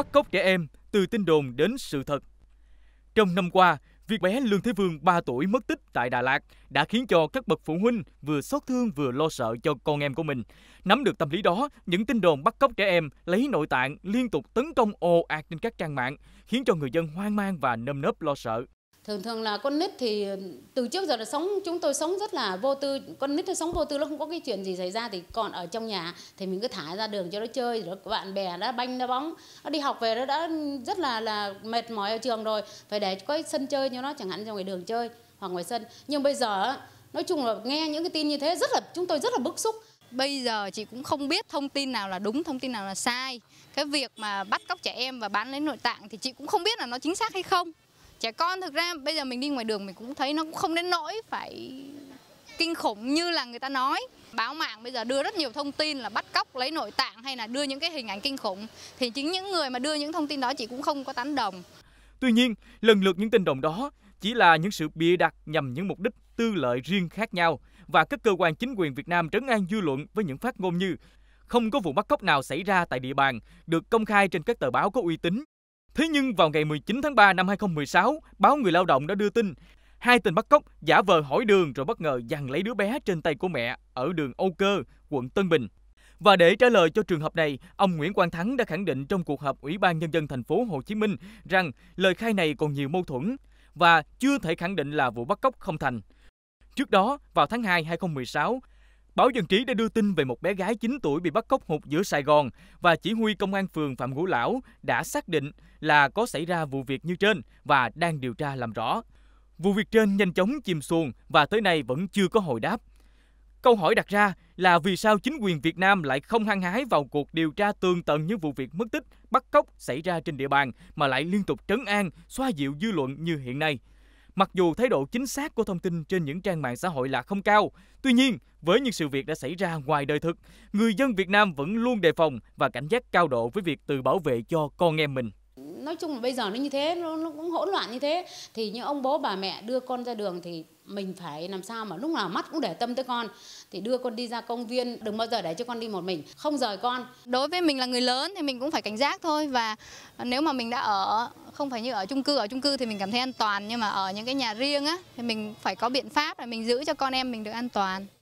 bắt cóc trẻ em từ tin đồn đến sự thật. Trong năm qua, việc bé Lương Thế Vương 3 tuổi mất tích tại Đà Lạt đã khiến cho các bậc phụ huynh vừa xót thương vừa lo sợ cho con em của mình. Nắm được tâm lý đó, những tin đồn bắt cóc trẻ em lấy nội tạng liên tục tấn công ồ ạt trên các trang mạng, khiến cho người dân hoang mang và nâm nớp lo sợ thường thường là con nít thì từ trước giờ là sống chúng tôi sống rất là vô tư con nít thì sống vô tư nó không có cái chuyện gì xảy ra thì còn ở trong nhà thì mình cứ thả ra đường cho nó chơi rồi bạn bè đã banh nó bóng nó đi học về nó đã rất là là mệt mỏi ở trường rồi phải để có sân chơi cho nó chẳng hạn ra ngoài đường chơi hoặc ngoài sân nhưng bây giờ nói chung là nghe những cái tin như thế rất là chúng tôi rất là bức xúc bây giờ chị cũng không biết thông tin nào là đúng thông tin nào là sai cái việc mà bắt cóc trẻ em và bán lấy nội tạng thì chị cũng không biết là nó chính xác hay không trẻ con thực ra bây giờ mình đi ngoài đường mình cũng thấy nó cũng không đến nỗi phải kinh khủng như là người ta nói báo mạng bây giờ đưa rất nhiều thông tin là bắt cóc lấy nội tạng hay là đưa những cái hình ảnh kinh khủng thì chính những người mà đưa những thông tin đó chị cũng không có tán đồng tuy nhiên lần lượt những tin đồng đó chỉ là những sự bịa đặt nhằm những mục đích tư lợi riêng khác nhau và các cơ quan chính quyền Việt Nam trấn an dư luận với những phát ngôn như không có vụ bắt cóc nào xảy ra tại địa bàn được công khai trên các tờ báo có uy tín Thế nhưng vào ngày 19 tháng 3 năm 2016, báo Người Lao động đã đưa tin hai tên bắt cóc giả vờ hỏi đường rồi bất ngờ giằng lấy đứa bé trên tay của mẹ ở đường Âu Cơ, quận Tân Bình. Và để trả lời cho trường hợp này, ông Nguyễn Quang Thắng đã khẳng định trong cuộc họp Ủy ban nhân dân thành phố Hồ Chí Minh rằng lời khai này còn nhiều mâu thuẫn và chưa thể khẳng định là vụ bắt cóc không thành. Trước đó, vào tháng 2 2016, Báo Dân Trí đã đưa tin về một bé gái 9 tuổi bị bắt cóc hụt giữa Sài Gòn và chỉ huy công an phường Phạm Ngũ Lão đã xác định là có xảy ra vụ việc như trên và đang điều tra làm rõ. Vụ việc trên nhanh chóng chìm xuồng và tới nay vẫn chưa có hồi đáp. Câu hỏi đặt ra là vì sao chính quyền Việt Nam lại không hăng hái vào cuộc điều tra tường tận những vụ việc mất tích, bắt cóc xảy ra trên địa bàn mà lại liên tục trấn an, xoa dịu dư luận như hiện nay. Mặc dù thái độ chính xác của thông tin trên những trang mạng xã hội là không cao, tuy nhiên, với những sự việc đã xảy ra ngoài đời thực, người dân Việt Nam vẫn luôn đề phòng và cảnh giác cao độ với việc tự bảo vệ cho con em mình nói chung là bây giờ nó như thế nó, nó cũng hỗn loạn như thế thì những ông bố bà mẹ đưa con ra đường thì mình phải làm sao mà lúc nào mắt cũng để tâm tới con thì đưa con đi ra công viên đừng bao giờ để cho con đi một mình không rời con đối với mình là người lớn thì mình cũng phải cảnh giác thôi và nếu mà mình đã ở không phải như ở chung cư ở chung cư thì mình cảm thấy an toàn nhưng mà ở những cái nhà riêng á thì mình phải có biện pháp để mình giữ cho con em mình được an toàn